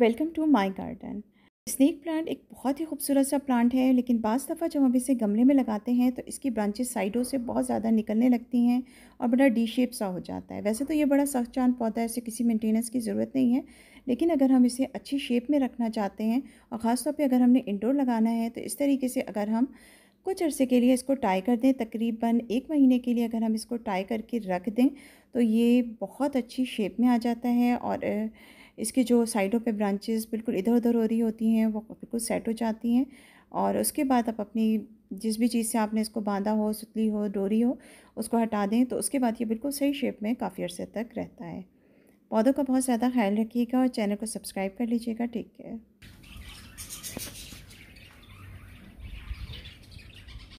welcome to my garden snake plant एक बहुत ही खूबसूरत सा प्लांट है लेकिन बाज़ दफ़ा जब हम इसे गमले में लगाते हैं तो इसकी ब्रांचेस साइडों से बहुत ज़्यादा निकलने लगती हैं और बड़ा डी शेप सा हो जाता है वैसे तो ये बड़ा सख्त चांद पौधा है इसे किसी मेंटेनेंस की ज़रूरत नहीं है लेकिन अगर हम इसे अच्छी शेप में रखना चाहते हैं और ख़ासतौर पर अगर हमने इंडोर लगाना है तो इस तरीके से अगर हम कुछ अर्से के लिए इसको टाई कर दें तकरीबन एक महीने के लिए अगर हम इसको टाई करके रख दें तो ये बहुत अच्छी शेप में आ जाता है और इसकी जो साइडों पे ब्रांचेस बिल्कुल इधर उधर हो रही होती हैं वो बिल्कुल सेट हो जाती हैं और उसके बाद आप अपनी जिस भी चीज़ से आपने इसको बांधा हो सुतली हो डोरी हो उसको हटा दें तो उसके बाद ये बिल्कुल सही शेप में काफ़ी अर्से तक रहता है पौधों का बहुत ज़्यादा ख्याल रखिएगा और चैनल को सब्सक्राइब कर लीजिएगा ठीक है